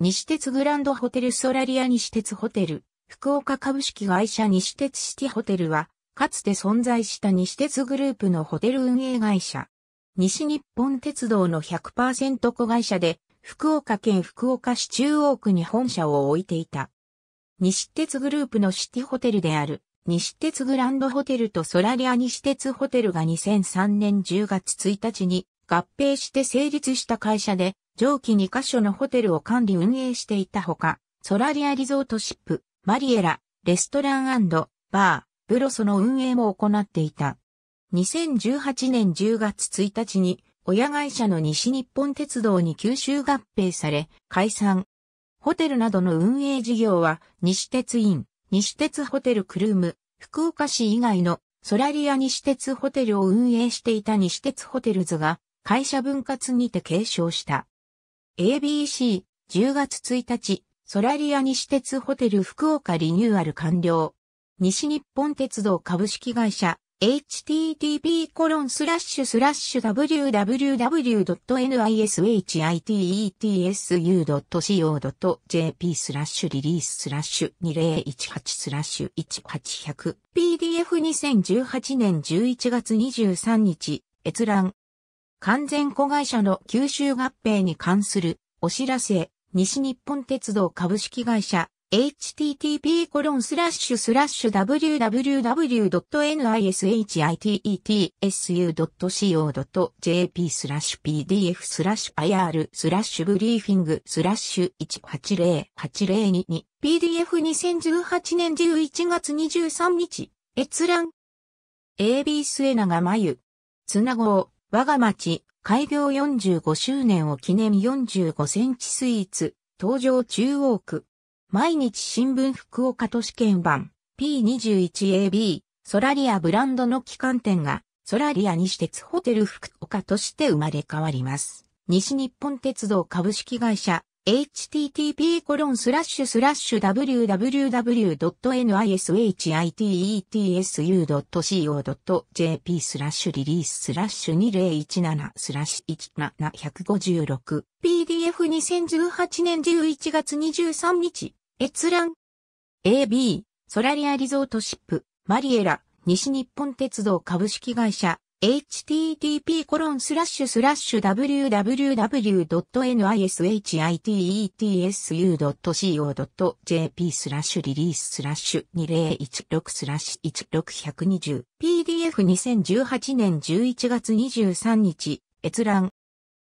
西鉄グランドホテルソラリア西鉄ホテル、福岡株式会社西鉄シティホテルは、かつて存在した西鉄グループのホテル運営会社。西日本鉄道の100%子会社で、福岡県福岡市中央区に本社を置いていた。西鉄グループのシティホテルである、西鉄グランドホテルとソラリア西鉄ホテルが2003年10月1日に合併して成立した会社で、上記2カ所のホテルを管理運営していたほか、ソラリアリゾートシップ、マリエラ、レストランバー、ブロソの運営も行っていた。2018年10月1日に、親会社の西日本鉄道に吸収合併され、解散。ホテルなどの運営事業は、西鉄イン、西鉄ホテルクルーム、福岡市以外のソラリア西鉄ホテルを運営していた西鉄ホテルズが、会社分割にて継承した。ABC、10月1日、ソラリア西鉄ホテル福岡リニューアル完了。西日本鉄道株式会社、http コロンスラッシュスラッシュ www.nishitetsu.co.jp スラッシュリリーススラッシュ2018スラッシュ1 8 0 0 PDF2018 年11月23日閲覧完全子会社の吸収合併に関するお知らせ、西日本鉄道株式会社、http://www.nishitetsu.co.jp コロンススララッッシシュュスラッシュ pdf スラッシュ ir スラッシュブリーフィングスラッシュ180802 pdf2018 年11月23日閲覧 AB 末永真由綱号我が町、開業45周年を記念45センチスイーツ、登場中央区。毎日新聞福岡都市圏版 P21AB ソラリアブランドの旗艦店がソラリア西鉄ホテル福岡として生まれ変わります。西日本鉄道株式会社 http://www.nishitetu.co.jp スラッシュリリーススラッシュ2017スラッシュ 1756PDF2018 年11月23日閲覧 AB ソラリアリゾートシップマリエラ西日本鉄道株式会社 http://www.nishitsu.co.jp e スラッシュリリーススラッシュ2016スラッシュ16120 PDF2018 年11月23日閲覧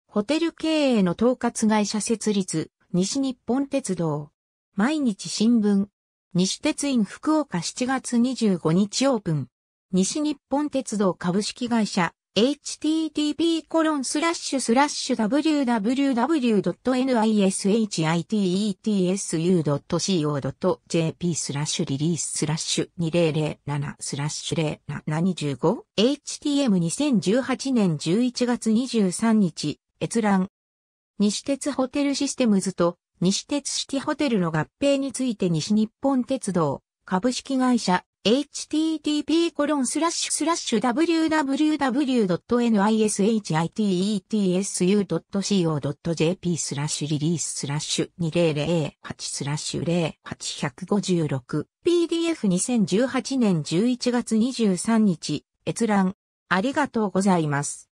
ホテル経営の統括会社設立西日本鉄道毎日新聞西鉄院福岡7月25日オープン西日本鉄道株式会社 http://www.nishitetsu.co.jp スラッシュリリーススラッシュ2007スラッシュ 0725htm2018 年11月23日閲覧西鉄ホテルシステムズと西鉄シティホテルの合併について西日本鉄道株式会社 http://www.nishitetu.co.jp スラッシュリリーススラッシュ2008スラッシュ08156 PDF2018 年11月23日閲覧ありがとうございます。